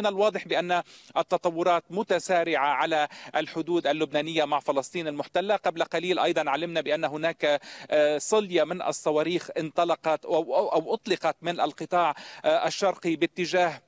من الواضح بأن التطورات متسارعة على الحدود اللبنانية مع فلسطين المحتلة قبل قليل أيضا علمنا بأن هناك آه، صلية من الصواريخ انطلقت أو أطلقت من القطاع آه، الشرقي باتجاه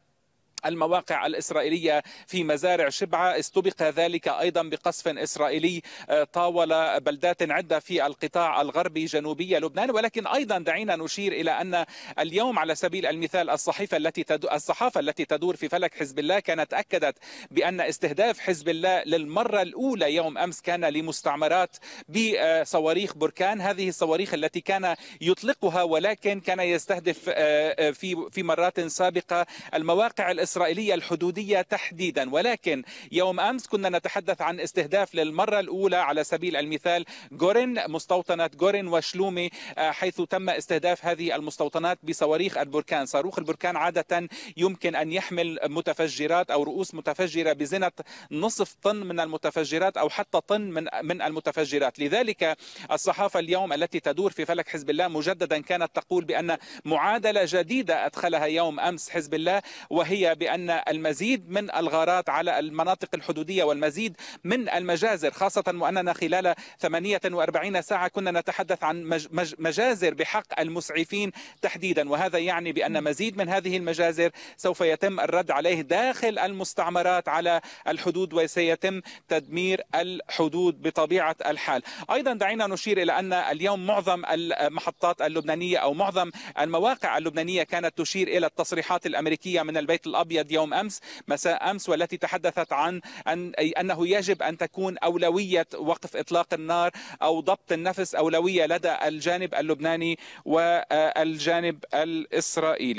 المواقع الإسرائيلية في مزارع شبعة استبق ذلك أيضا بقصف إسرائيلي آه، طاول بلدات عدة في القطاع الغربي جنوبي لبنان ولكن أيضا دعينا نشير إلى أن اليوم على سبيل المثال الصحيفة التي تدو الصحافة التي تدور في فلك حزب الله كانت أكدت بأن استهداف حزب الله للمرة الأولى يوم أمس كان لمستعمرات بصواريخ بركان هذه الصواريخ التي كان يطلقها ولكن كان يستهدف آه، آه، في في مرات سابقة المواقع الإسرائيلية الإسرائيلية الحدودية تحديدا ولكن يوم أمس كنا نتحدث عن استهداف للمرة الأولى على سبيل المثال جورين مستوطنة جورين وشلومي آه، حيث تم استهداف هذه المستوطنات بصواريخ البركان صاروخ البركان عادة يمكن أن يحمل متفجرات أو رؤوس متفجرة بزنة نصف طن من المتفجرات أو حتى طن من من المتفجرات لذلك الصحافة اليوم التي تدور في فلك حزب الله مجددا كانت تقول بأن معادلة جديدة أدخلها يوم أمس حزب الله وهي بأن المزيد من الغارات على المناطق الحدودية والمزيد من المجازر خاصة وأننا خلال 48 ساعة كنا نتحدث عن مجازر بحق المسعفين تحديدا وهذا يعني بأن مزيد من هذه المجازر سوف يتم الرد عليه داخل المستعمرات على الحدود وسيتم تدمير الحدود بطبيعة الحال أيضا دعينا نشير إلى أن اليوم معظم المحطات اللبنانية أو معظم المواقع اللبنانية كانت تشير إلى التصريحات الأمريكية من البيت الأبيض الابيض يوم امس مساء امس والتي تحدثت عن أن انه يجب ان تكون اولويه وقف اطلاق النار او ضبط النفس اولويه لدى الجانب اللبناني والجانب الاسرائيلي